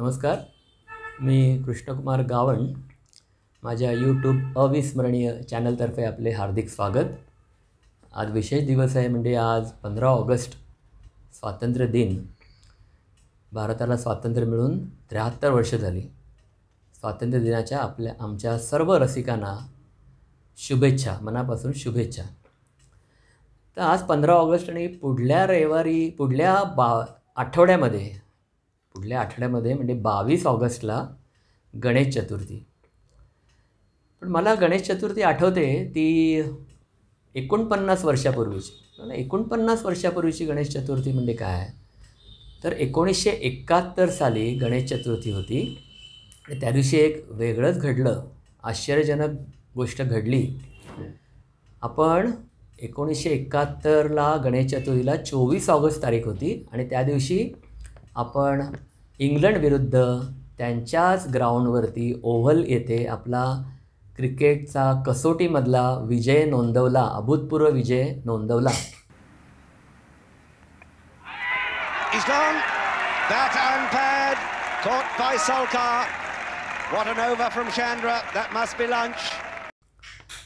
नमस्कार मी कृष्णकुमार गावण माझ्या यूट्यूब अविस्मरणीय चॅनलतर्फे आपले हार्दिक स्वागत आज विशेष दिवस आहे म्हणजे आज पंधरा ऑगस्ट स्वातंत्र्य दिन भारताला स्वातंत्र्य मिळून त्र्याहत्तर वर्ष झाली स्वातंत्र्य दिनाच्या आपल्या आमच्या सर्व रसिकांना शुभेच्छा मनापासून शुभेच्छा तर आज पंधरा ऑगस्ट आणि पुढल्या रविवारी पुढल्या बा आठवड्यामध्ये पुढल्या आठवड्यामध्ये म्हणजे बावीस ऑगस्टला गणेश चतुर्थी पण मला गणेश चतुर्थी आठवते ती एकोणपन्नास वर्षापूर्वीची एकोणपन्नास वर्षापूर्वीची गणेश चतुर्थी म्हणजे काय तर एकोणीसशे एकाहत्तर साली गणेश चतुर्थी होती आणि त्या दिवशी एक वेगळंच घडलं आश्चर्यजनक गोष्ट घडली आपण एकोणीसशे एकाहत्तरला गणेश चतुर्थीला चोवीस ऑगस्ट तारीख होती आणि त्या दिवशी आपण इंग्लंडविरुद्ध त्यांच्याच ग्राउंडवरती ओव्हल येथे आपला क्रिकेटचा कसोटीमधला विजय नोंदवला अभूतपूर्व विजय नोंदवला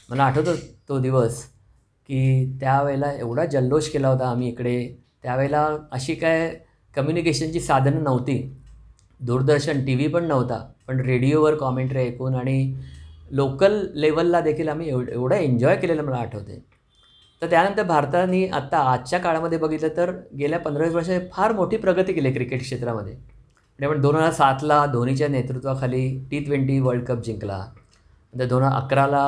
मला आठवतो तो दिवस की त्यावेळेला एवढा जल्लोष केला होता आम्ही इकडे त्यावेळेला अशी काय कम्युनिकेशनची साधनं नव्हती दूरदर्शन टी व्ही पण नव्हता पण रेडिओवर कॉमेंट्री ऐकून आणि लोकल लेवलला देखील आम्ही एव एवढं एन्जॉय केलेलं मला आठवते तर त्यानंतर भारताने आत्ता आजच्या काळामध्ये बघितलं तर गेल्या पंधरा वीस वर्षात फार मोठी प्रगती केली क्रिकेट क्षेत्रामध्ये म्हणजे आपण दोन हजार सातला धोनीच्या नेतृत्वाखाली टी ट्वेंटी वर्ल्ड कप जिंकला नंतर दोन हजार अकराला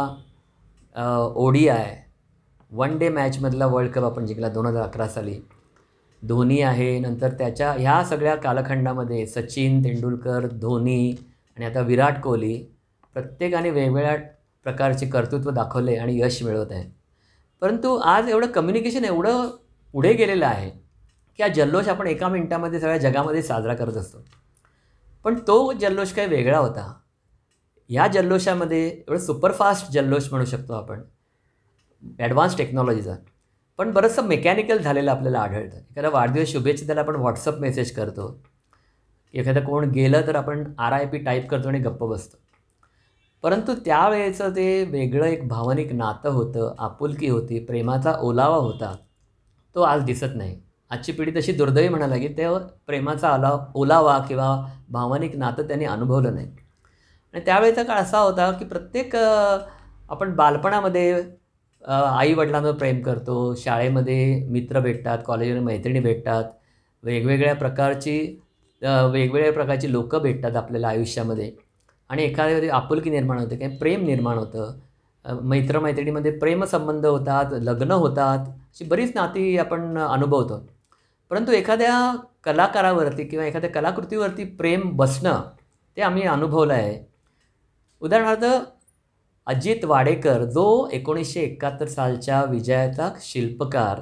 O D I one day मॅचमधला वर्ल्ड कप आपण जिंकला दोन हजार अकरा साली धोनी आहे नंतर त्याच्या ह्या सगळ्या कालखंडामध्ये सचिन तेंडुलकर धोनी आणि आता विराट कोहली प्रत्येकाने वेगवेगळ्या प्रकारचे कर्तृत्व दाखवले आणि यश मिळवत आहे परंतु आज एवढं कम्युनिकेशन एवढं पुढे गेलेलं आहे की हा जल्लोष आपण एका मिनटामध्ये सगळ्या जगामध्ये साजरा करत असतो पण तो जल्लोष काही वेगळा होता या जल्लोषामध्ये एवढं सुपरफास्ट जल्लोष म्हणू शकतो आपण ॲडव्हान्स टेक्नॉलॉजीचा पण बरंचसं मेकॅनिकल झालेलं आपल्याला आढळतं एखादा वाढदिवस शुभेच्छा त्याला आपण व्हॉट्सअप मेसेज करतो एखादं कोण गेलं तर आपण आर आय पी टाईप करतो आणि गप्प बसतो परंतु त्यावेळेचं ते वेगळं एक भावनिक नातं होतं आपुलकी होती प्रेमाचा ओलावा होता तो आज दिसत नाही आजची पिढी तशी दुर्दैवी म्हणायला की त्या प्रेमाचा आला ओलावा किंवा भावनिक नातं त्यांनी अनुभवलं नाही आणि त्यावेळेचा काळ असा होता की प्रत्येक आपण बालपणामध्ये आई वडिलांवर प्रेम करतो शाळेमध्ये मित्र भेटतात कॉलेजमध्ये मैत्रिणी भेटतात वेगवेगळ्या प्रकारची वेगवेगळ्या प्रकारची लोकं भेटतात आपल्याला आयुष्यामध्ये आणि एखाद्यामध्ये आपुलकी निर्माण होते काही प्रेम निर्माण होतं मैत्रमैत्रिणीमध्ये प्रेमसंबंध होतात लग्न होतात अशी बरीच नाती आपण अनुभवतो परंतु एखाद्या कलाकारावरती किंवा एखाद्या कलाकृतीवरती प्रेम बसणं ते आम्ही अनुभवलं आहे उदाहरणार्थ अजित वाडेकर जो एकोणीसशे एकाहत्तर सालच्या विजयाचा शिल्पकार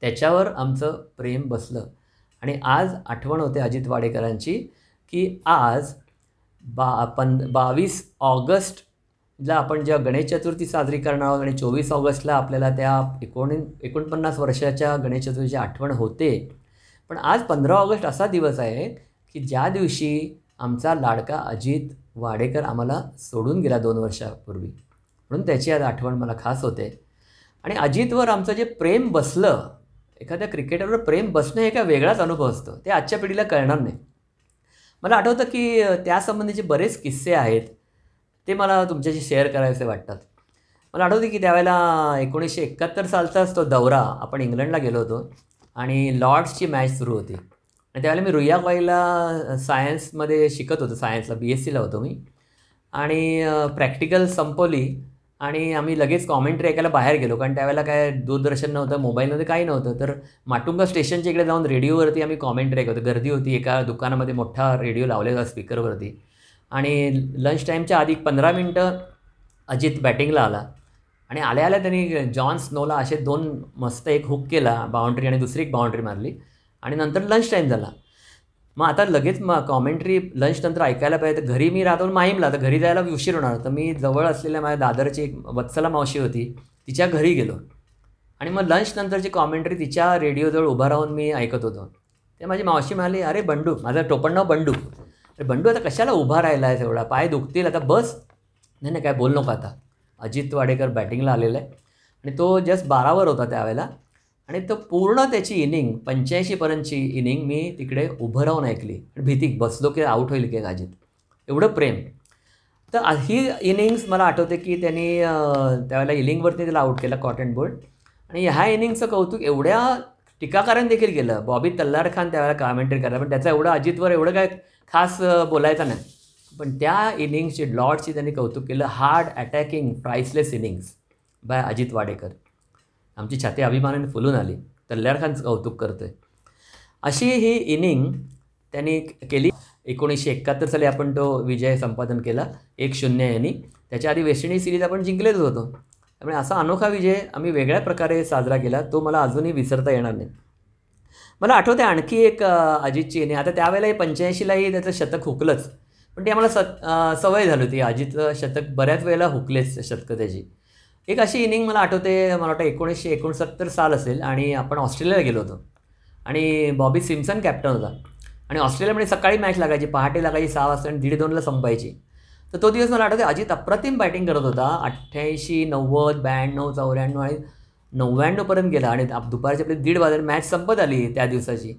त्याच्यावर आमचं प्रेम बसलं आणि आज आठवण होते अजित वाडेकरांची की आज बा पं बावीस ऑगस्टला आपण जेव्हा गणेश चतुर्थी साजरी करणार आहोत आणि चोवीस ऑगस्टला आपल्याला त्या एकोणी एकोणपन्नास वर्षाच्या गणेश चतुर्थीची आठवण होते पण आज पंधरा ऑगस्ट असा दिवस आहे की ज्या दिवशी आमचा लाडका अजित वाडेकर आम्हाला सोडून गेला दोन वर्षापूर्वी म्हणून त्याची आज आठवण मला खास होते आणि अजितवर आमचं जे प्रेम बसलं एखाद्या क्रिकेटरवर प्रेम बसणं हे एका वेगळाच अनुभव असतो ते आजच्या पिढीला कळणार नाही मला आठवतं की त्यासंबंधीचे बरेच किस्से आहेत ते मला तुमच्याशी शेअर करायचे वाटतात मला आठवते की त्यावेळेला एकोणीसशे एकाहत्तर सालचाच तो दौरा आपण इंग्लंडला गेलो होतो आणि लॉर्ड्सची मॅच सुरू होती आणि त्यावेळेला मी रुईयाबाईला सायन्समध्ये शिकत होतो सायन्सला बी एस सीला होतो मी आणि प्रॅक्टिकल संपवली आणि आम्ही लगेच कॉमेंट्री ऐकायला बाहेर गेलो कारण त्यावेळेला काय दूरदर्शन नव्हतं मोबाईल काही नव्हतं तर माटुंगा स्टेशनच्या इकडे जाऊन रेडिओवरती आम्ही कॉमेंट्री ऐकतो गर्दी होती एका दुकानामध्ये मोठा रेडिओ लावलेला स्पीकरवरती आणि लंच टाईमच्या आधी पंधरा मिनटं अजित बॅटिंगला आला आणि आल्या आल्या त्यांनी जॉन स्नोला असे दोन मस्त एक हुक केला बाउंड्री आणि दुसरी एक बाउंड्री मारली आणि नंतर लंच टाईम झाला मग आता लगेच मग कॉमेंट्री लंच नंतर ऐकायला पाहिजे तर घरी मी राहतो माहीमला तर घरी जायला उशीर होणार तर मी जवळ असलेल्या माझ्या दादरची एक वत्सला मावशी होती तिच्या घरी गेलो आणि मग लंच नंतरची कॉमेंट्री तिच्या रेडिओजवळ उभा राहून मी ऐकत होतो ते माझी मावशी म्हणाली अरे बंडू माझं टोपणनाव बंडू अरे बंडू आता कशाला उभा राहिला आहे तेवढा पाय दुखतील आता बस नाही नाही काय बोल नको आता अजित वाडेकर बॅटिंगला आलेला आहे आणि तो जस्ट बारावर होता त्यावेळेला आणि तो पूर्ण त्याची इनिंग पंच्याऐंशीपर्यंतची इनिंग मी तिकडे उभं राहून ऐकली भीती बसलो की आऊट होईल की अजित एवढं प्रेम तर ही इनिंग्स मला आठवते की त्यांनी त्यावेळेला इनिंगवरती त्याला आऊट केला कॉटन बोर्ड आणि ह्या इनिंगचं कौतुक एवढ्या टीकाकारण देखील केलं बॉबी तल्लार खान त्यावेळेला कॉमेंट्री करायला पण त्याचा एवढं अजितवर एवढं काय खास बोलायचा नाही पण त्या इनिंग्सची लॉर्डची त्यांनी कौतुक केलं hard attacking priceless innings by Ajit Wadekar आमची छाती अभिमानाने फुलून आली तर खानचं कौतुक करतोय आहे अशी ही इनिंग त्यांनी केली एकोणीसशे एकाहत्तर साली आपण तो विजय संपादन केला एक शून्य यांनी त्याच्या आधी वेस्ट इंडिज सिरीज आपण जिंकलेच होतो त्यामुळे असा अनोखा विजय आम्ही वेगळ्या प्रकारे साजरा केला तो मला अजूनही विसरता येणार नाही मला आठवते आणखी एक अजितची इनिंग आता त्यावेळेला पंच्याऐंशीलाही त्याचं शतक हुकलंच पण ती आम्हाला स सवय झाली होती अजितचं शतक बऱ्याच वेळेला हुकलेच शतकं त्याची एक अशी इनिंग मला आठवते मला वाटतं एकोणीसशे एकोणसत्तर साल असेल आणि आपण ऑस्ट्रेलियाला गेलो होतो आणि बॉबी सिमसन कॅप्टन होता आणि ऑस्ट्रेलियामध्ये सकाळी मॅच लागायची पहाटे लागायची सहा वाजता आणि दीड दोनला संपायची तर तो दिवस मला आठवते अजित अप्रतिम बॅटिंग करत होता अठ्ठ्याऐंशी नव्वद ब्याण्णव चौऱ्याण्णव आणि नव्याण्णवपर्यंत गेला आणि दुपारची आपली दीड वाजून मॅच संपत आली त्या दिवसाची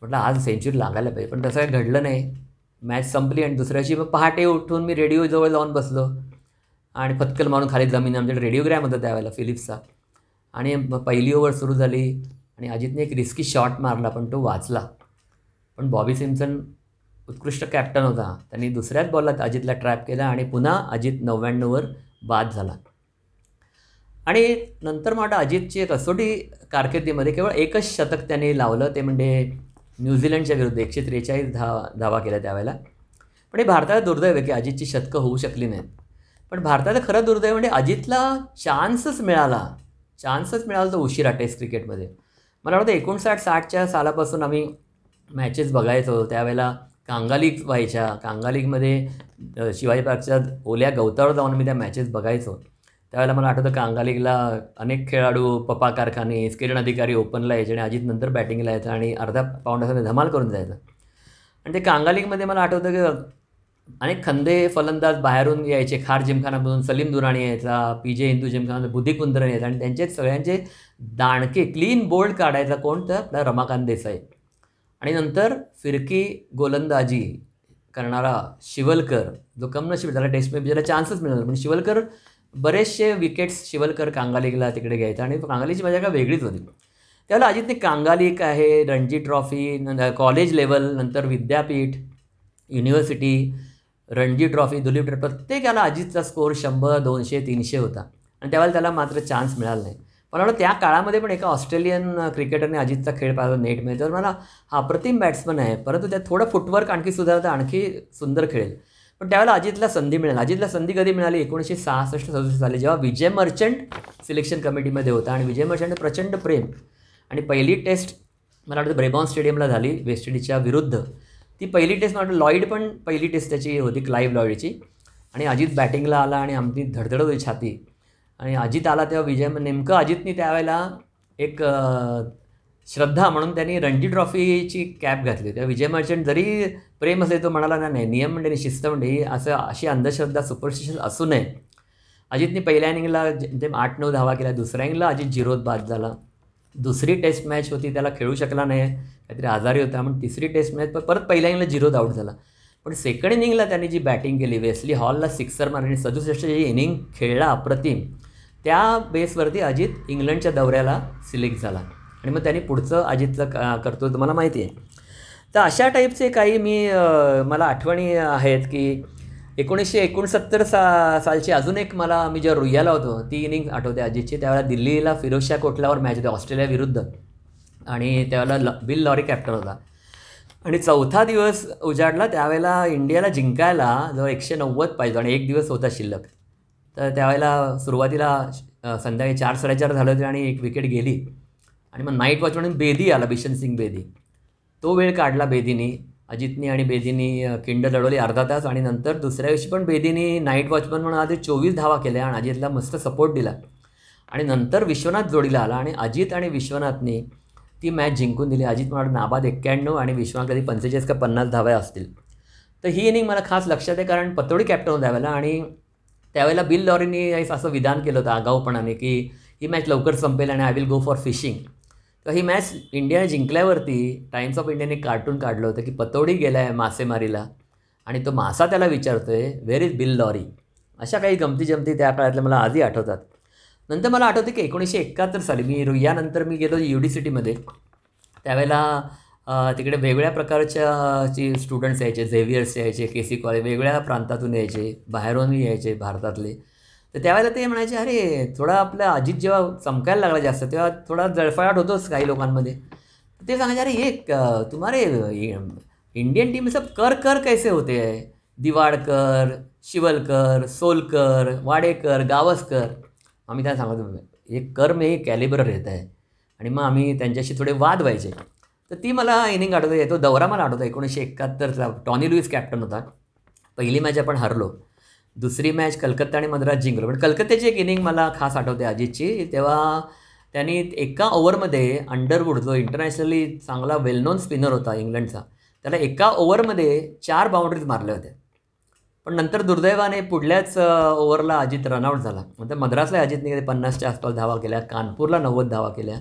म्हटलं आज सेंचुरी लागायला पाहिजे पण तसं काही घडलं नाही मॅच संपली आणि दुसऱ्याशी मग पहाटे उठून मी रेडिओजवळ जाऊन बसलो आणि पत्कल मारून खाली जमीन आमच्या रेडिओग्रॅम होता त्यावेळेला फिलिप्सचा आणि पहिली ओव्हर सुरू झाली आणि अजितने एक रिस्की शॉट मारला पण तो वाचला पण बॉबी सिमसन उत्कृष्ट कॅप्टन होता त्यांनी दुसऱ्याच बॉलला अजितला ट्रॅप केला आणि पुन्हा अजित नव्याण्णववर बाद झाला आणि नंतर मग अजितची कसोटी कारकिर्दीमध्ये केवळ एकच शतक त्याने लावलं ते म्हणजे न्यूझीलंडच्या विरुद्ध एकशे त्रेचाळीस धा धावा केल्या त्यावेळेला पण हे भारताला दुर्दैव आहे की अजितची शतकं होऊ शकली नाहीत पण भारताचं खरं दुर्दैव म्हणजे अजितला चान्सच मिळाला चान्सच मिळाला तो उशिरा टेस्ट क्रिकेटमध्ये मला वाटतं एकोणसाठ साठच्या सालापासून आम्ही मॅचेस बघायचो त्यावेळेला कांगालिक व्हायच्या कांगालिकमध्ये शिवाजी पार्कच्या ओल्या गवतावर जाऊन आम्ही त्या मॅचेस बघायचो त्यावेळेला मला आठवतं कांगालिकला अनेक खेळाडू पपा कारखाने स्क्रीन अधिकारी ओपनला यायचे आणि अजित नंतर बॅटिंगला यायचं आणि अर्धा पाऊंडासाठी धमाल करून जायचं आणि ते कांगालिकमध्ये मला आठवतं की अनेक खंदे फलंदाज बाहेरून यायचे खार जिमखानामधून सलीम दुराणी यायचा पी जे हिंदू जिमखाना बुद्धी यायचा आणि त्यांचे सगळ्यांचे दाणके क्लीन बोल्ड काढायचा कोण तर आपला रमाकांत देसाई आणि नंतर फिरकी गोलंदाजी करणारा शिवलकर जो कम नशिब झाला टेस्ट मॅच ज्याला चान्सच मिळणार पण शिवलकर बरेचसे विकेट्स शिवलकर कांगालीला तिकडे घ्यायचा आणि कांगालीची मजा काय वेगळीच होती त्यावेळेला अजितने कांगालिक आहे रणजी ट्रॉफी कॉलेज लेवल नंतर विद्यापीठ university Ranji trophy Duleep trophy प्रत्येक अजितचा स्कोअर शंभर दोनशे तीनशे होता आणि त्यावेळेला त्याला मात्र चान्स मिळाला नाही पण वाटतं त्या काळामध्ये पण एका ऑस्ट्रेलियन क्रिकेटरने अजितचा खेळ पाहिला नेटमध्ये तर मला हा अप्रतिम बॅट्समन आहे परंतु त्यात थोडं फुटवर्क आणखी सुधारता आणखी सुंदर खेळेल पण त्यावेळेला अजितला संधी मिळेल अजितला संधी कधी मिळाली एकोणीसशे सहासष्ट सदुसष्ट झाली जेव्हा विजय मर्चंट सिलेक्शन कमिटीमध्ये होता आणि विजय मर्चंट प्रचंड प्रेम आणि पहिली टेस्ट मला वाटतं ब्रेबॉन स्टेडियमला झाली वेस्ट इंडिजच्या विरुद्ध ती पहिली टेस्ट म्हटलं लॉईड पण पहिली टेस्ट त्याची होती क्लाईव्ह लॉईडची आणि अजित बॅटिंगला आला आणि आमची धडधड होती छाती आणि अजित आला तेव्हा विजय नेमकं अजितनी त्यावेळेला एक श्रद्धा म्हणून त्यांनी रणजी ट्रॉफीची कॅप घातली तेव्हा विजय मर्चंट जरी प्रेम असले तो म्हणाला ना नाही नियम म्हणजे शिस्त म्हणजे असं अशी अंधश्रद्धा सुपरस्टिशन असू नये अजितने पहिल्या इनिंगला जे आठ नऊ धावा केला दुसऱ्या इनिंगला अजित झिरोत बाद झाला दुसरी टेस्ट मॅच होती त्याला खेळू शकला नाही काहीतरी आजारी होता म्हणून तिसरी टेस्ट मॅच पण परत पहिल्या इनिंगला झिरोत आउट झाला पण सेकंड इनिंगला त्यांनी जी बॅटिंग केली वेस्ली हॉलला सिक्सर आणि सदुसष्ट जी इनिंग खेळला अप्रतिम त्या बेसवरती अजित इंग्लंडच्या दौऱ्याला सिलेक्ट झाला आणि मग त्यांनी पुढचं अजितचं क करतो तुम्हाला माहिती आहे तर अशा टाईपचे काही मी मला आठवणी आहेत की एकोणीसशे एकोणसत्तर सा सालची अजून एक मला मी जेव्हा रुईयाला होतो ती इनिंग आठवते अजितची त्यावेळेला दिल्लीला फिरोजशा कोटलावर मॅच होती ऑस्ट्रेलियाविरुद्ध आणि त्यावेळेला ल बिल लॉरी कॅप्टन होता आणि चौथा दिवस उजाडला त्यावेळेला इंडियाला जिंकायला जवळ एकशे नव्वद पाहिजे आणि एक दिवस होता शिल्लक तर त्यावेळेला सुरुवातीला संध्याकाळी चार साडेचार झालं होते आणि एक विकेट गेली आणि मग नाईट वॉच म्हणून बेदी आला बिशन सिंग बेदी तो वेळ काढला बेदीनी अजितनी आणि बेदीनी किंड लढवली अर्धा तास आणि नंतर दुसऱ्या दिवशी पण बेदीनी नाईट वॉचमन म्हणून आधी चोवीस धावा केल्या आणि अजितला मस्त सपोर्ट दिला आणि नंतर विश्वनाथ जोडीला आला आणि अजित आणि विश्वनाथनी ती मॅच जिंकून दिली अजित म्हणा नाबाद एक्क्याण्णव आणि विश्वनाथ कधी पंचेचाळीस का पन्नास धाव्या असतील तर ही इनिंग मला खास लक्षात आहे कारण पतोडी कॅप्टन होता वेळेला आणि त्यावेळेला बिल लॉरीनी असं विधान केलं होतं आगाऊपणाने की ही मॅच लवकर संपेल आणि I will go for fishing तर ही मॅच इंडियाने जिंकल्यावरती टाइम्स ऑफ इंडियाने कार्टून काढलं होतं की पतोडी गेला आहे मासेमारीला आणि तो मासा त्याला विचारतो आहे व्हेर इज बिल लॉरी अशा काही गमती जमती त्या काळातल्या मला आधी आठवतात नंतर मला आठवतं की एकोणीसशे एकाहत्तर साली मी यानंतर मी गेलो यू डी सिटीमध्ये त्यावेळेला तिकडे वेगळ्या प्रकारच्या जी स्टुडंट्स यायचे झेवियर्स यायचे के सी कॉलेज वेगळ्या प्रांतातून यायचे बाहेरूनही यायचे भारतातले तर त्यावेळेला ते म्हणायचे अरे थोडा आपला अजित जेव्हा चमकायला लागला जास्त तेव्हा थोडा जळफळाट होतोच काही लोकांमध्ये ते सांगायचे अरे हे तुम्हारे इंडियन टीम सब कर कर कैसे होते दिवाडकर शिवलकर सोलकर वाडेकर गावस्कर आम्ही त्यांना सांगतो हे कर मे कॅलिबर येत आहे आणि मग आम्ही त्यांच्याशी थोडे वाद व्हायचे तर ती मला इनिंग आठवते तो दौरा मला आठवतो एकोणीसशे एकाहत्तरचा टॉनी लुईस कॅप्टन होता पहिली मॅच आपण हरलो दुसरी मॅच कलकत्ता आणि मद्रास जिंकलो पण कलकत्त्याची एक इनिंग मला खास आठवते अजितची तेव्हा त्यांनी एका ओव्हरमध्ये अंडरवूड जो इंटरनॅशनली चांगला वेल नोन स्पिनर होता इंग्लंडचा त्याला एका ओव्हरमध्ये चार बाउंड्रीज मारल्या होत्या पण नंतर दुर्दैवाने पुढल्याच ओव्हरला अजित रनआउट झाला म्हणजे मद्रासला अजितने पन्नासच्या आसपास धावा केल्या कानपूरला नव्वद धावा केल्या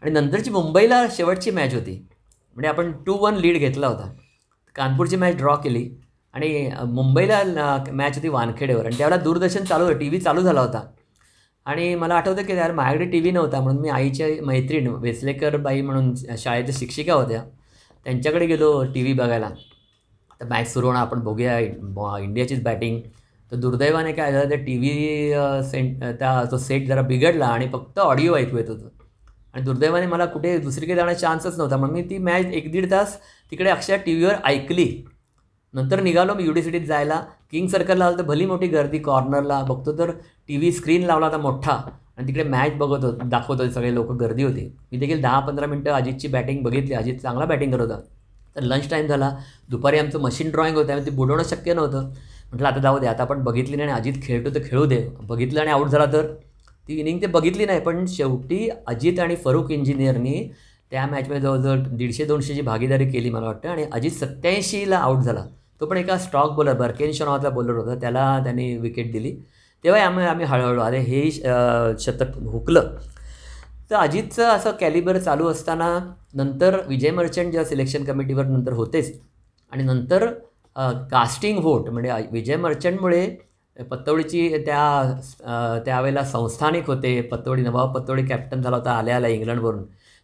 आणि नंतरची मुंबईला शेवटची मॅच होती म्हणजे आपण टू वन लीड घेतला होता कानपूरची मॅच ड्रॉ केली आणि मुंबईला मॅच होती वानखेडेवर आणि त्यावेळेला दूरदर्शन चालू होतं टी व्ही चालू झाला होता आणि मला आठवतं की यार माझ्याकडे टी व्ही नव्हता म्हणून मी आईच्या मैत्रीण वेसलेकर बाई म्हणून शाळेच्या शिक्षिका होत्या त्यांच्याकडे गेलो टी व्ही बघायला तर मॅच सुरू होणार आपण बघूया इंडियाचीच बॅटिंग तर दुर्दैवाने काय झालं ते टी व्ही सेंट त्या तो सेट जरा बिघडला आणि फक्त ऑडिओ ऐकू येत होतं आणि दुर्दैवाने मला कुठे दुसरीकडे जाण्याचा चान्सच नव्हता म्हणून मी ती मॅच एक दीड तास तिकडे अक्षर टी व्हीवर ऐकली नंतर निघालो मी यू सिटीत जायला किंग सर्कलला आलं तर भली मोठी गर्दी कॉर्नरला बघतो तर टी व्ही स्क्रीन लावला होता मोठा आणि तिकडे मॅच बघत होत दाखवत होते सगळे लोक गर्दी होती मी देखील दहा पंधरा मिनटं अजितची बॅटिंग बघितली अजित चांगला बॅटिंग करत होता तर लंच टाईम झाला दुपारी आमचं मशीन ड्रॉइंग होतं आणि ते बुडवणं शक्य नव्हतं म्हटलं आता जाऊ दे आता आपण बघितली नाही आणि अजित खेळतो तर खेळू दे बघितलं आणि आऊट झाला तर ती इनिंग ते बघितली नाही पण शेवटी अजित आणि फरूख इंजिनियरनी त्या मॅचमध्ये जवळजवळ दीडशे दोनशेची भागीदारी केली मला वाटतं आणि अजित सत्याऐंशीला आऊट झाला तो पण एका स्टॉक बॉलर बर्केन नावाचा बॉलर होता त्याला त्यांनी विकेट दिली तेव्हा आम्ही आम्ही हळूहळू अरे हे शतक हुकलं तर अजितचं असं कॅलिबर चालू असताना नंतर विजय मर्चंट जेव्हा सिलेक्शन कमिटीवर नंतर होतेच आणि नंतर कास्टिंग व्होट म्हणजे विजय मर्चंटमुळे पत्तवडीची त्या त्यावेळेला संस्थानिक होते पत्तवडी नवाब पत्तवडी कॅप्टन झाला होता आल्या आला इंग्लंडवरून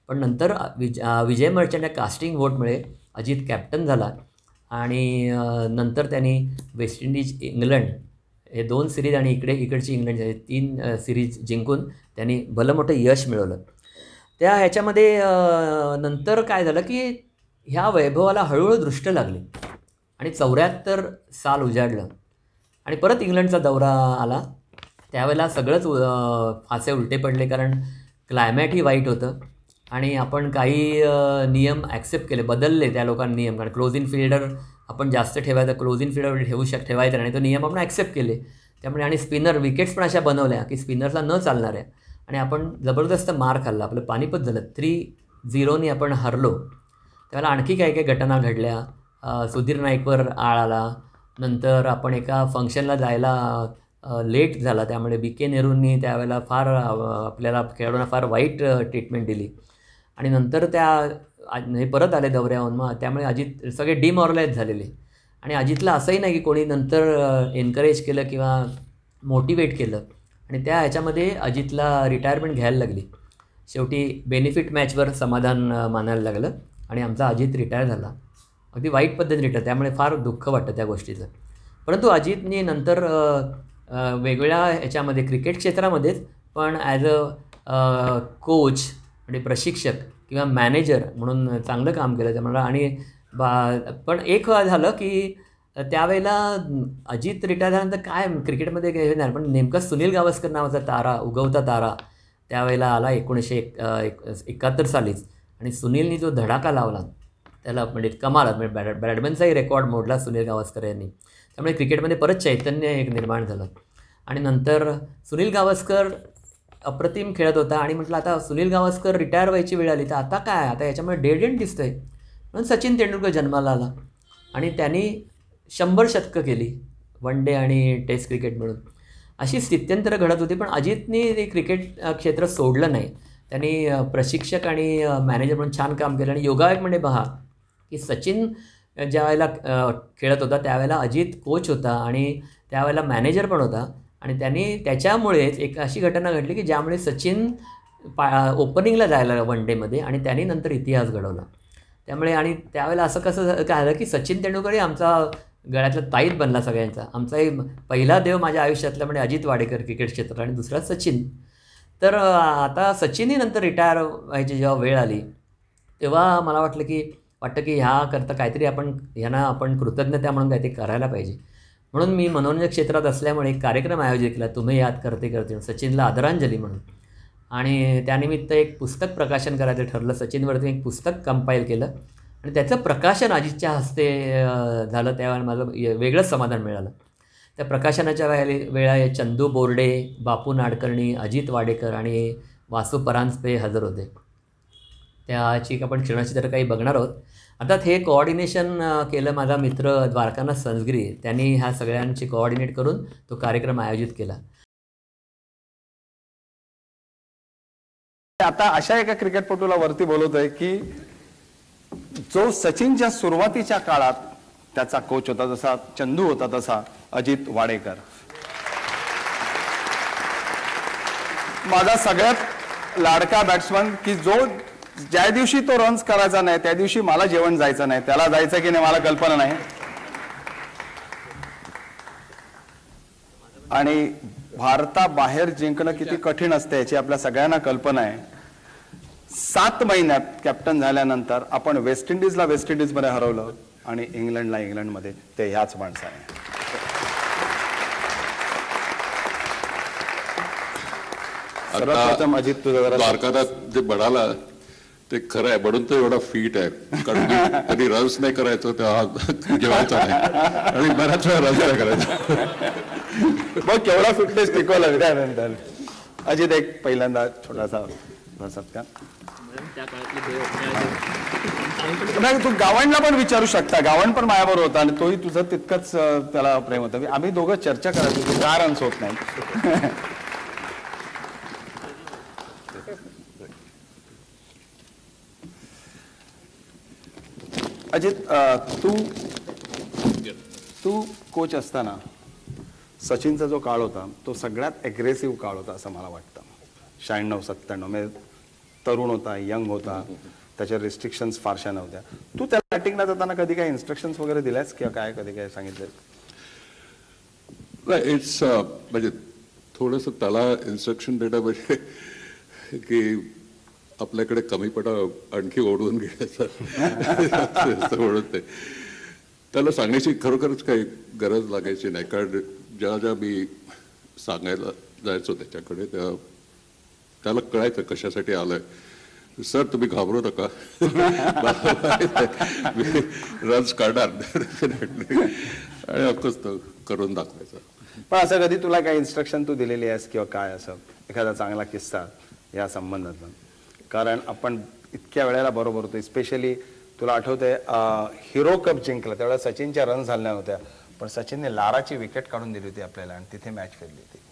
पण नंतर विज विजय मर्चंट या कास्टिंग व्होटमुळे अजित कॅप्टन झाला आणि नंतर त्यांनी वेस्ट इंडिज इंग्लंड हे दोन सिरीज आणि इकडे इकडची इंग्लंड तीन सिरीज जिंकून त्यांनी भलं मोठं यश मिळवलं त्या ह्याच्यामध्ये नंतर काय झालं की ह्या वैभवाला हळूहळू दृष्ट लागली आणि चौऱ्याहत्तर साल उजाडलं आणि परत इंग्लंडचा दौरा आला त्यावेळेला सगळंच फासे उलटे पडले कारण क्लायमॅटही वाईट होतं आणि आपण काही नियम ॲक्सेप्ट केले बदलले त्या लोकांनी नियम कारण क्लोज इन फिल्डर आपण जास्त ठेवायचा क्लोज इन फिल्डर ठेवू शक ठेवायचा आणि तो नियम आपण ॲक्सेप्ट केले त्यामुळे आणि स्पिनर विकेट्स पण अशा बनवल्या की स्पिनरला न चालणार आहे आणि आपण जबरदस्त मार खाल्ला आपलं पाणीपत झालं थ्री झिरोनी आपण हरलो त्याला आणखी काही काही घटना घडल्या सुधीर नाईकवर आळ आला नंतर आपण एका फंक्शनला जायला लेट झाला त्यामुळे बी के नेहरूंनी त्यावेळेला फार आपल्याला खेळाडूंना फार वाईट ट्रीटमेंट दिली आणि नंतर त्या हे म्हणजे परत आले दौऱ्याहून मग त्यामुळे अजित सगळे डिमॉरलाईज झालेले आणि अजितला असंही नाही की कोणी नंतर एनकरेज केलं किंवा मोटिवेट केलं आणि त्या ह्याच्यामध्ये अजितला रिटायरमेंट घ्यायला लागली शेवटी बेनिफिट मॅचवर समाधान मानायला लागलं आणि आमचा अजित रिटायर झाला अगदी वाईट पद्धतीने रिटायर त्यामुळे फार दुःख वाटतं त्या गोष्टीचं परंतु अजितने नंतर वेगवेगळ्या ह्याच्यामध्ये क्रिकेट क्षेत्रामध्येच पण ॲज अ कोच आणि प्रशिक्षक किंवा मॅनेजर म्हणून चांगलं काम केलं म्हणाला आणि बा पण एक झालं की त्यावेळेला अजित रिटायर झाल्यानंतर काय क्रिकेटमध्ये नाही पण नेमका सुनील गावस्कर नावाचा तारा उगवता तारा त्यावेळेला आला एकोणीसशे एक एकाहत्तर सालीच आणि सुनीलनी जो धडाका लावला त्याला म्हणजे कमाल म्हणजे बॅड बॅडमिंटनचाही रेकॉर्ड मोडला सुनील गावस्कर यांनी त्यामुळे क्रिकेटमध्ये परत चैतन्य एक निर्माण झालं आणि नंतर सुनील गावस्कर अप्रतिम खेळत होता आणि म्हटलं आता सुनील गावस्कर रिटायर व्हायची वेळ आली तर आता काय आता याच्यामुळे डेड एंड दिसतं आहे म्हणून सचिन तेंडुलकर जन्माला आला आणि त्यांनी शंभर शतकं केली वन डे आणि टेस्ट क्रिकेट म्हणून अशी स्थित्यंतर घडत होती पण अजितनी ते क्रिकेट क्षेत्र सोडलं नाही त्यांनी प्रशिक्षक आणि मॅनेजर म्हणून छान काम केलं आणि योगायक म्हणजे पहा की सचिन ज्या वेळेला खेळत होता त्यावेळेला अजित कोच होता आणि त्यावेळेला मॅनेजर पण होता आणि त्याने त्याच्यामुळेच एक अशी घटना घडली की ज्यामुळे सचिन पा ओपनिंगला जायला वन डेमध्ये आणि त्याने नंतर इतिहास घडवला त्यामुळे आणि त्यावेळेला असं कसं काय झालं की सचिन तेंडुलकरही आमचा गळ्यातला ताईत बनला सगळ्यांचा आमचाही पहिला देव माझ्या आयुष्यातला म्हणजे अजित वाडेकर क्रिकेट क्षेत्रात आणि दुसरा सचिन तर आता सचिनही नंतर रिटायर व्हायची जेव्हा वेळ आली तेव्हा मला वाटलं की वाटतं की ह्याकरता काहीतरी आपण ह्यांना आपण कृतज्ञता म्हणून काहीतरी करायला पाहिजे म्हणून मी मनोरंजन क्षेत्रात असल्यामुळे एक कार्यक्रम आयोजित केला तुम्ही याद करते करते सचिनला आदरांजली म्हणून आणि त्यानिमित्त एक पुस्तक प्रकाशन करायचं ठरलं सचिनवरती एक पुस्तक कंपाईल केलं आणि त्याचं प्रकाशन अजितच्या हस्ते झालं त्यावेळेला माझं वेगळंच समाधान मिळालं त्या प्रकाशनाच्या वेळे वेळा चंदू बोर्डे बापू नाडकर्णी अजित वाडेकर आणि वासू परांजपे हजर होते त्याची आपण क्षणाची तर काही बघणार आहोत आता हे कोऑर्डिनेशन केलं माझा मित्र द्वारकानाथ संजगिरी त्यांनी ह्या सगळ्यांची कोऑर्डिनेट करून तो कार्यक्रम आयोजित केला आता अशा एका क्रिकेटपटूला वरती बोलवतोय की जो सचिनच्या सुरुवातीच्या काळात त्याचा कोच होता जसा चंदू होता तसा अजित वाडेकर माझा सगळ्यात लाडका बॅट्समन की जो ज्या दिवशी तो रन्स करायचा नाही त्या दिवशी मला जेवण जायचं नाही त्याला जायचं की नाही मला कल्पना नाही आणि भारताबाहेर जिंकणं किती कठीण असतं याची आपल्या सगळ्यांना कल्पना आहे सात महिन्यात कॅप्टन झाल्यानंतर आपण वेस्ट इंडिजला वेस्ट इंडिजमध्ये हरवलं आणि इंग्लंडला इंग्लंडमध्ये ते ह्याच माणसाने आहे अजित तुझ्या भारतात जे बडाला ते खरं आहे म्हणून तो एवढा फिट आहे कारण कधी रन्स नाही करायचो तेव्हा जेवायचा नाही आणि बऱ्याच वेळा रस नाही करायचा मग केवढा फिटनेस टिकवला त्यानंतर अजित एक पहिल्यांदा छोटासा नाही तू गावणला पण विचारू शकता गावण पण माझ्याबरोबर होता आणि तोही तुझं तितकंच त्याला प्रेम होतं आम्ही दोघं चर्चा करायचो रन्स होत नाही अजित तू तू कोच असताना सचिनचा जो काळ होता तो सगळ्यात ॲग्रेसिव्ह काळ होता असं मला वाटतं शहाण्णव सत्त्याण्णव म्हणजे तरुण होता यंग होता त्याच्या रिस्ट्रिक्शन्स फारशा नव्हत्या तू त्या बॅटिंगला जाताना कधी काय इन्स्ट्रक्शन वगैरे दिल्यास किंवा काय कधी काय सांगितले नाही इट्स म्हणजे थोडंसं त्याला इन्स्ट्रक्शन देणं पाहिजे म्हणजे की आपल्याकडे पटा आणखी ओढवून घेण्याचा ते त्याला सांगण्याची खरोखरच काही गरज लागायची नाही कारण ज्या ज्या मी सांगायला जायचो त्याच्याकडे त्या त्याला कळायचं कशासाठी आलंय सर तुम्ही घाबरू नका रन्स काढणार आणि अफकोर्स तो करून दाखवायचं पण असं कधी तुला काही इन्स्ट्रक्शन तू दिलेली आहेस किंवा काय असं एखादा चांगला किस्सा या संबंधात कारण आपण इतक्या वेळेला बरोबर होतो स्पेशली तुला आठवतंय हिरो कप जिंकला त्यावेळेला सचिनच्या रन झाल्या होत्या पण सचिनने लाराची विकेट काढून दिली होती आपल्याला आणि तिथे मॅच फिरली होती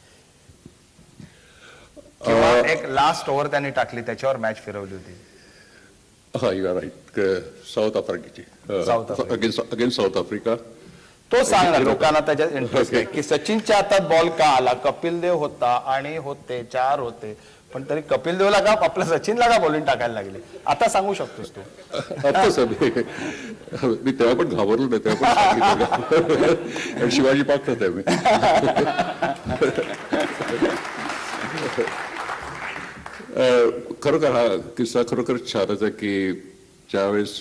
एक लास्ट ओव्हर त्यांनी टाकली त्याच्यावर मॅच फिरवली होती यू आर साऊथ आफ्रिकेची साऊथ अगेन्स्ट साऊथ आफ्रिका तो सांग लोकांना त्याच्यात इंटरेस्ट आहे की सचिनच्या हातात बॉल का आला कपिल देव होता आणि होते चार होते पण तरी कपिल देवला का आपला सचिनला का बॉलिंग टाकायला लागले आता सांगू शकतोस तू मी तेव्हा पण घाबरलो नाही तेव्हा पण शिवाजी पाकत आहे मी खरोखर हा किस्सा खरोखर छानच आहे की ज्यावेळेस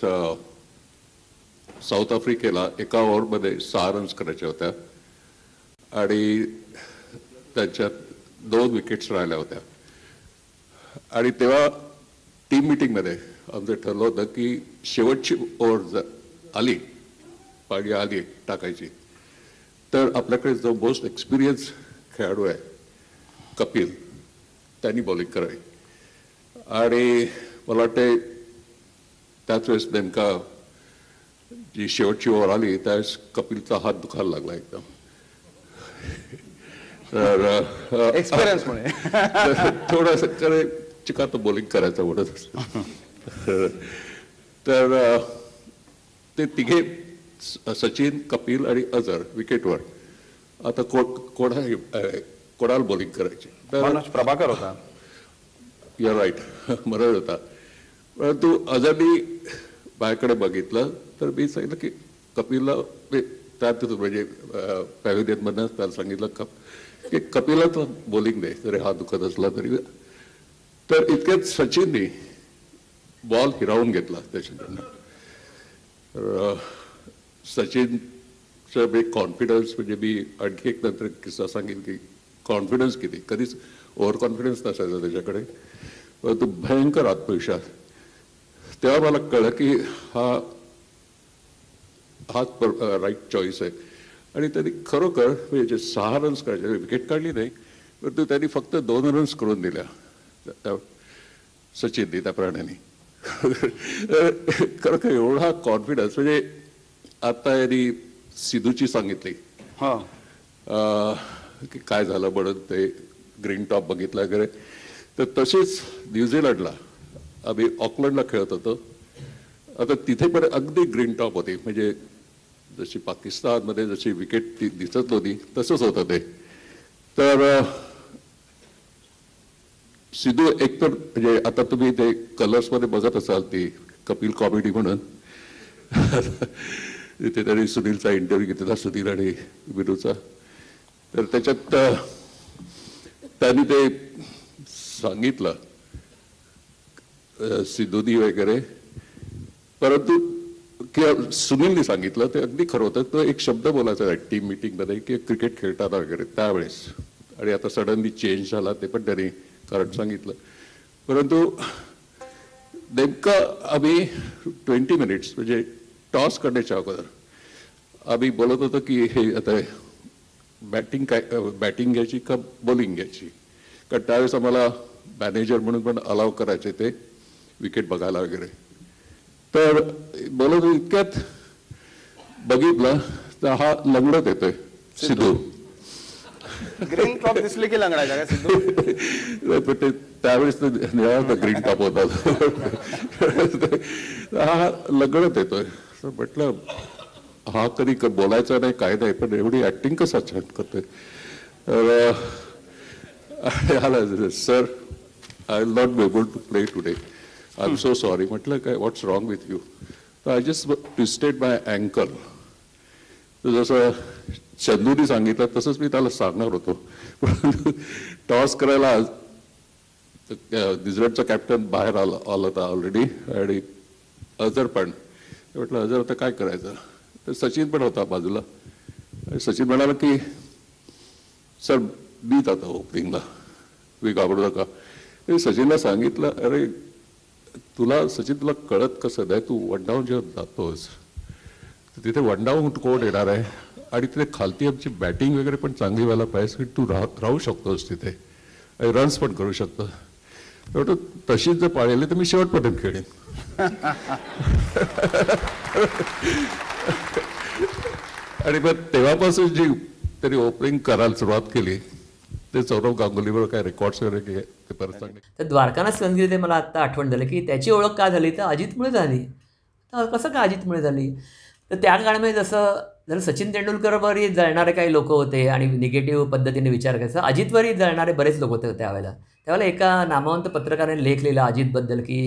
साऊथ आफ्रिकेला एका ओव्हरमध्ये सहा रन्स करायच्या होत्या आणि त्यांच्यात दोन विकेट्स राहिल्या होत्या आणि तेव्हा टीम मिटिंगमध्ये आमचं ठरलं होतं की शेवटची ओव्हर आली पाडी आली टाकायची तर आपल्याकडे जो मोस्ट एक्सपिरियन्स खेळाडू आहे कपिल त्यांनी बॉलिंग करावी आणि मला वाटते त्याच वेळेस नेमका जी शेवटची ओव्हर आली त्यावेळेस कपिलचा हात दुखायला लागला एकदम तर एक्सपिरियन्स थोडंसं चिका तो बॉलिंग करायचं आवडत असतं तर ते तिघे सचिन कपिल आणि अजर विकेटवर आता को कोडा कोडाल बॉलिंग करायची तर प्रभाकर होता युअर राईट मरळ होता परंतु अजरनी बायकडे बघितलं तर मी सांगितलं की कपिलला त्यात म्हणजे पॅव्हिलियनमधनंच त्याला सांगितलं कप की कपिलाच बॉलिंग दे तरी हा दुखत असला तरी तर इतक्यात सचिनने बॉल हिरावून घेतला त्याच्याकडनं सचिनचं एक कॉन्फिडन्स म्हणजे मी आणखी एक नंतर किस्सा सांगेन की कॉन्फिडन्स किती कधीच ओव्हर कॉन्फिडन्स नसायचा त्याच्याकडे परंतु भयंकर आत्मविश्वास तेव्हा मला कळलं की हा हाच राईट चॉईस आहे आणि त्यांनी खरोखर म्हणजे सहा रन्स काढले विकेट काढली नाही परंतु त्यांनी फक्त दोन रन्स करून दिल्या सचिन दी त्या प्राण्याने खरं का एवढा कॉन्फिडन्स म्हणजे आता यांनी सिधूची सांगितली हा काय झालं म्हणून ते ग्रीन टॉप बघितला वगैरे तर तसेच न्यूझीलंडला आम्ही ऑकलंडला खेळत होतो आता तिथे पण अगदी ग्रीन टॉप होती म्हणजे जशी पाकिस्तानमध्ये जशी विकेट ती दिसत नव्हती तसंच होतं ते तर सिद्धू तर म्हणजे आता तुम्ही ते कलर्समध्ये बघत असाल ती कपिल कॉमेडी म्हणून तिथे त्यांनी सुनीलचा इंटरव्ह्यू घेतला सुनील आणि विनूचा तर त्याच्यात त्यांनी ते सांगितलं सिद्धूनी वगैरे परंतु किंवा सुनीलनी सांगितलं ते अगदी खरं होतं तो एक शब्द बोलायचा आहे टीम मिटिंगमध्ये की क्रिकेट खेळताना वगैरे त्यावेळेस आणि आता सडनली चेंज झाला ते पण त्यांनी कारण सांगितलं परंतु नेमकं आम्ही ट्वेंटी मिनिट्स म्हणजे टॉस करण्याच्या अगोदर आम्ही बोलत होतो की हे आता बॅटिंग काय बॅटिंग घ्यायची का बॉलिंग घ्यायची कारण त्यावेळेस आम्हाला मॅनेजर म्हणून पण अलाव करायचे ते विकेट बघायला वगैरे तर बोलत इतक्यात बघितलं तर हा लंगडत येतोय सिद्धू ग्रीन टॉप दिसले की लंगडायचा काय त्यावेळेस ग्रीन टॉप होता हा लग्नच येतोय म्हटलं हा कधी बोलायचा नाही काय नाही पण एवढी ऍक्टिंग कसा छान करतोय तर sir I not be able to play today I am so sorry म्हटलं काय व्हॉट्स रॉंग विथ यू तर I just twisted my ankle जसं चंदूनी सांगितलं तसंच मी त्याला सांगणार होतो टॉस करायला न्यूझीलंडचा कॅप्टन बाहेर आला आलं होता ऑलरेडी आणि अजर पण म्हटलं अजर आता काय करायचं तर सचिन पण होता बाजूला सचिन म्हणाला की सर मीच आता ओपनिंगला मी घाबरू नका मी सचिनला सांगितलं अरे तुला सचिन तुला कळत कसं नाही तू वनडाऊन जेव्हा जातोस तिथे वनडाऊन कोण येणार आहे आणि तिथे खालती आमची बॅटिंग वगैरे पण चांगली व्हायला पाहिजे की तू राह राहू शकतोस तिथे आणि रन्स पण करू शकतो तो तशीच जर पाळले तर मी शेवटपर्यंत खेळेन आणि मग तेव्हापासून जी तरी ओपनिंग करायला सुरुवात केली ते सौरभ गांगुलीवर काय रेकॉर्ड्स वगैरे ते परत तर द्वारकानाथ संगीत ते मला आत्ता आठवण झालं की त्याची ओळख का झाली तर अजितमुळे झाली तर कसं का अजितमुळे झाली तर त्या काळामध्ये जसं जर सचिन तेंडुलकरवरही जळणारे काही लोक होते आणि निगेटिव्ह पद्धतीने विचार करायचा अजितवरही जळणारे बरेच लोक होते त्यावेळेला त्यावेळेला एका नामवंत पत्रकाराने लेख लिहिला अजितबद्दल की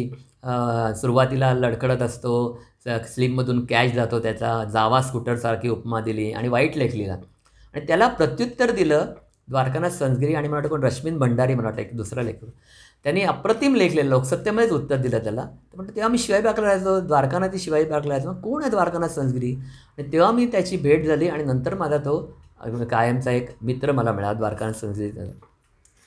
सुरुवातीला लडखडत असतो स्लिममधून कॅश जातो त्याचा जावा स्कूटरसारखी उपमा दिली आणि वाईट लेख लिहिला आणि त्याला प्रत्युत्तर दिलं द्वारकानाथ संजगिरी आणि मला वाटतं कोण रश्मीन भंडारी मला वाटतं एक दुसरा लेखक त्यांनी अप्रतिम लेखलेलं लोकसत्तेमध्येच उत्तर दिलं त्याला तर म्हणतो तेव्हा मी शिवाई बागला राहायचो द्वारकानाथी शिवाजी बाकला राहायचो कोण आहे द्वारकानाथ संस्गिरी आणि तेव्हा मी त्याची भेट झाली आणि नंतर माझा तो कायमचा एक मित्र मला मिळाला द्वारकानाथ संस्कृती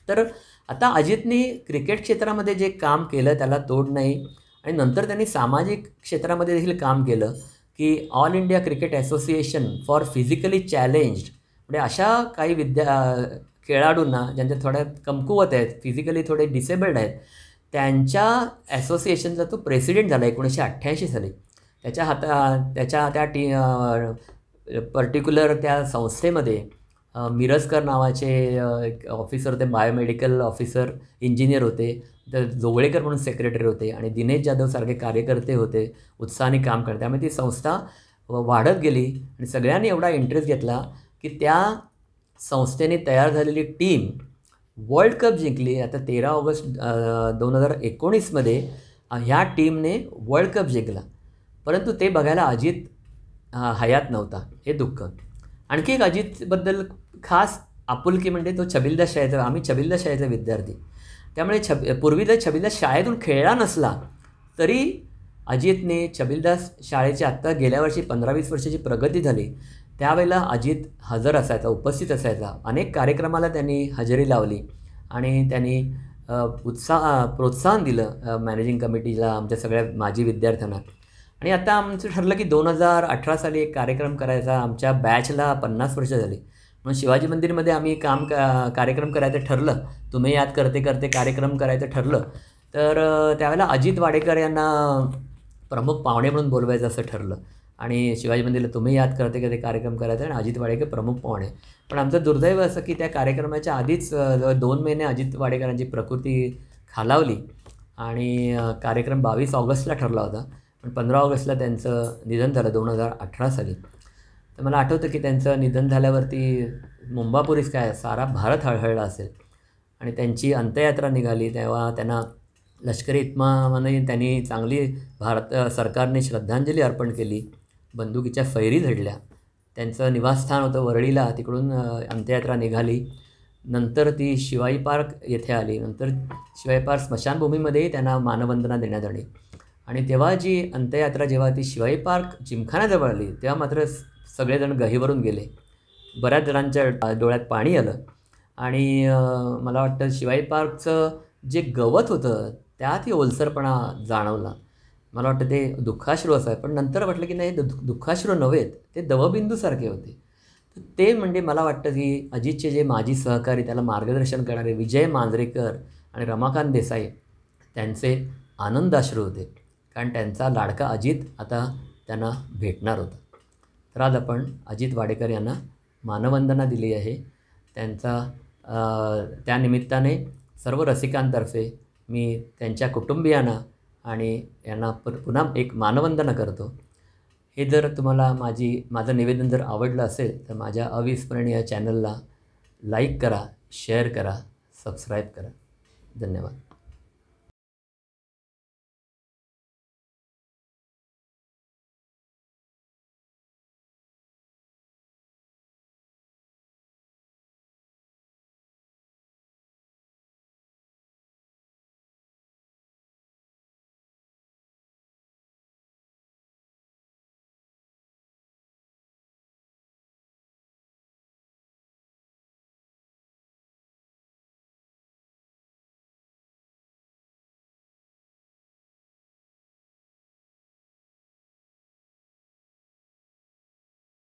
तर आता अजितनी क्रिकेट क्षेत्रामध्ये जे काम केलं त्याला तोड नाही आणि नंतर त्यांनी सामाजिक क्षेत्रामध्ये देखील काम केलं की all India cricket association for physically challenged म्हणजे अशा काही विद्या खेळाडूंना ज्यांच्या थोड्या कमकुवत आहेत फिजिकली थोडे डिसेबल्ड आहेत त्यांच्या ॲसोसिएशनचा तो प्रेसिडेंट झाला एकोणीसशे अठ्ठ्याऐंशी साली त्याच्या हाता त्याच्या त्या टी पर्टिक्युलर त्या संस्थेमध्ये मिरजकर नावाचे एक ऑफिसर होते बायोमेडिकल ऑफिसर इंजिनियर होते तर जोगळेकर म्हणून सेक्रेटरी होते आणि दिनेश जाधव सारखे कार्यकर्ते होते उत्साहाने काम करते त्यामुळे ती संस्था वाढत गेली आणि सगळ्यांनी एवढा इंटरेस्ट घेतला की त्या संस्थेने तयार झालेली टीम वर्ल्ड कप जिंकली आता तेरा ऑगस्ट दोन हजार एकोणीसमध्ये ह्या टीमने वर्ल्ड कप जिंकला परंतु ते बघायला अजित हयात नव्हता हे दुःख आणखी एक अजितबद्दल खास आपुलकी म्हणजे तो छबिलदास शाळेचा आम्ही छबिलदास शाळेचा विद्यार्थी त्यामुळे छब पूर्वी जर छबिलदास शाळेतून खेळला नसला तरी अजितने छबिलदास शाळेची आत्ता गेल्या वर्षी पंधरा वीस वर्षाची प्रगती झाली त्यावेळेला अजित हजर असायचा उपस्थित असायचा अनेक कार्यक्रमाला त्यांनी हजेरी लावली आणि त्यांनी उत्साह प्रोत्साहन दिलं मॅनेजिंग कमिटीला आमच्या सगळ्या माजी विद्यार्थ्यांना आणि आता आमचं ठरलं की दोन हजार अठरा साली एक कार्यक्रम करायचा आमच्या बॅचला पन्नास वर्ष झाली म्हणून शिवाजी मंदिरमध्ये आम्ही काम का कार्यक्रम करायचं ठरलं तुम्ही याद करते करते कार्यक्रम करायचं ठरलं तर त्यावेळेला अजित वाडेकर यांना प्रमुख पाहुणे म्हणून बोलवायचं असं ठरलं आणि शिवाजी मंदिरला तुम्ही याद करते की ते कार्यक्रम करायचा आणि अजित वाडेकर प्रमुख पाहुणे पण आमचं दुर्दैव असं की त्या कार्यक्रमाच्या आधीच दोन महिने अजित वाडेकरांची प्रकृती खालावली आणि कार्यक्रम बावीस ऑगस्टला ठरला होता पण पंधरा ऑगस्टला त्यांचं निधन झालं दोन हजार अठरा साली तर मला आठवतं की त्यांचं निधन झाल्यावरती मुंबापुरीस काय सारा भारत हळहळला असेल आणि त्यांची अंत्ययात्रा निघाली तेव्हा त्यांना लष्करी इतमामाने त्यांनी चांगली भारत सरकारने श्रद्धांजली अर्पण केली बंदुकीच्या फैरी झडल्या त्यांचं निवासस्थान होतं वरळीला तिकडून अंत्ययात्रा निघाली नंतर ती शिवाई पार्क येथे आली नंतर शिवाई पार्क स्मशानभूमीमध्येही त्यांना मानवंदना देण्यात आली आणि तेव्हा जी अंत्ययात्रा जेव्हा ती शिवाई पार्क जिमखान्याजवळ आली तेव्हा मात्र सगळेजण गहीवरून गेले बऱ्याच जणांच्या डोळ्यात पाणी आलं आणि मला वाटतं शिवाई पार्कचं जे गवत होतं त्यातही ओलसरपणा जाणवला मला वाटतं ते दुःखाश्रू असं आहे पण नंतर वाटलं की नाही दु दुःखाश्रू नव्हेत ते दवबिंदूसारखे होते तर ते म्हणजे मला वाटतं की अजितचे जे माजी सहकारी त्याला मार्गदर्शन करणारे विजय मांजरेकर आणि रमाकांत देसाई त्यांचे आनंदाश्रू होते कारण त्यांचा लाडका अजित आता त्यांना भेटणार होता तर आज आपण अजित वाडेकर यांना मानवंदना दिली आहे त्यांचा त्यानिमित्ताने सर्व रसिकांतर्फे मी त्यांच्या कुटुंबियांना आणि यांना पण पुन्हा एक मानवंदना करतो हे जर तुम्हाला माझी माझं निवेदन जर आवडलं असेल तर माझ्या अविस्मरणीय चॅनलला लाईक करा शेअर करा सबस्क्राईब करा धन्यवाद